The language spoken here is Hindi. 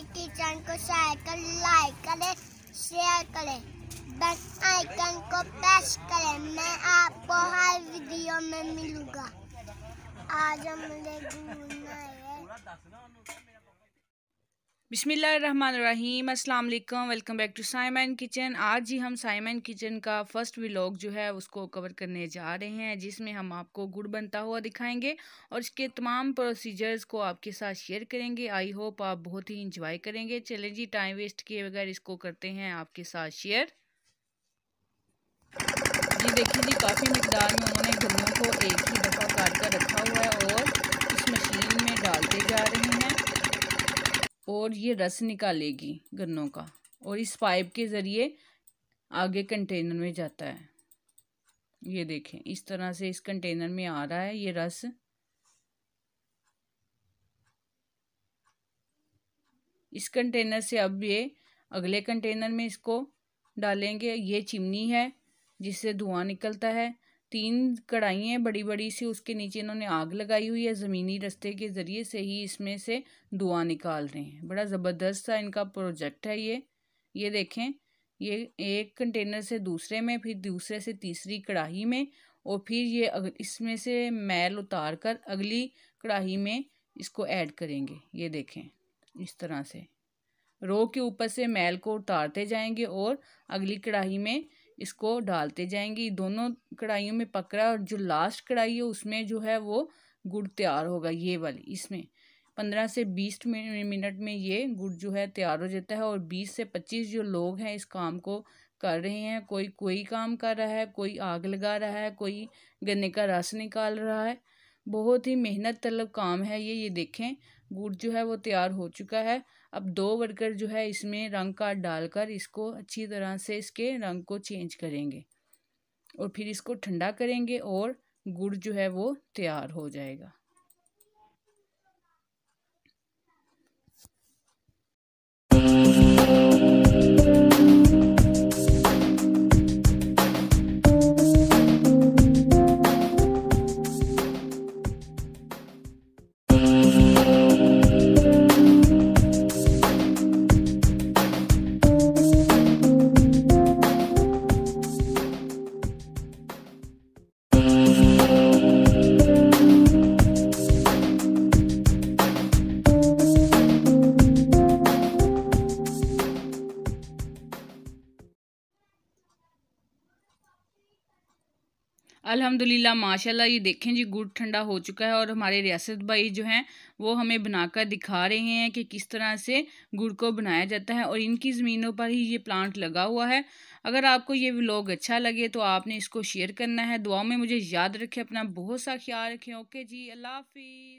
किचन की चैनल को शेयर कर लाइक करें शेयर करें बेल आइकन को प्रेस करें मैं आपको हर वीडियो में मिलूंगा आज हम मुझे घूमना है बिसमीम अस्सलाम वालेकुम welcome back to Simon kitchen आज ही हम साइमन किचन का फर्स्ट व्लॉग जो है उसको कवर करने जा रहे हैं जिसमें हम आपको गुड़ बनता हुआ दिखाएंगे और इसके तमाम प्रोसीजर्स को आपके साथ शेयर करेंगे आई होप आप बहुत ही इंजॉय करेंगे चले जी टाइम वेस्ट किए बगैर इसको करते हैं आपके साथ शेयर जी देखिए जी काफ़ी मकदार में उन्होंने गुड़ियों को एक ही दफ़ा काट कर रखा हुआ है और इस मशीन में डालते जा रहे हैं और ये रस निकालेगी गन्नों का और इस पाइप के ज़रिए आगे कंटेनर में जाता है ये देखें इस तरह से इस कंटेनर में आ रहा है ये रस इस कंटेनर से अब ये अगले कंटेनर में इसको डालेंगे ये चिमनी है जिससे धुआं निकलता है तीन हैं बड़ी बड़ी सी उसके नीचे इन्होंने आग लगाई हुई है ज़मीनी रस्ते के ज़रिए से ही इसमें से धुआं निकाल रहे हैं बड़ा ज़बरदस्त सा इनका प्रोजेक्ट है ये ये देखें ये एक कंटेनर से दूसरे में फिर दूसरे से तीसरी कढ़ाई में और फिर ये इसमें से मैल उतार कर अगली कढ़ाई में इसको ऐड करेंगे ये देखें इस तरह से रो के ऊपर से मैल को उतारते जाएंगे और अगली कढ़ाई में इसको डालते जाएंगे दोनों कढ़ाइयों में पक रहा है और जो लास्ट कढ़ाई है उसमें जो है वो गुड़ तैयार होगा ये वाली इसमें पंद्रह से बीस मिनट में ये गुड़ जो है तैयार हो जाता है और बीस से पच्चीस जो लोग हैं इस काम को कर रहे हैं कोई कोई काम कर रहा है कोई आग लगा रहा है कोई गन्ने का रस निकाल रहा है बहुत ही मेहनत तलब काम है ये ये देखें गुड़ जो है वो तैयार हो चुका है अब दो वर्कर जो है इसमें रंग का डालकर इसको अच्छी तरह से इसके रंग को चेंज करेंगे और फिर इसको ठंडा करेंगे और गुड़ जो है वो तैयार हो जाएगा अल्हम्दुलिल्लाह माशाल्लाह ये देखें जी गुड़ ठंडा हो चुका है और हमारे रियासत भाई जो हैं वो हमें बनाकर दिखा रहे हैं कि किस तरह से गुड़ को बनाया जाता है और इनकी ज़मीनों पर ही ये प्लांट लगा हुआ है अगर आपको ये व्लॉग अच्छा लगे तो आपने इसको शेयर करना है दुआ में मुझे याद रखें अपना बहुत सा ख्याल रखें ओके जी अल्लाह हाफिज़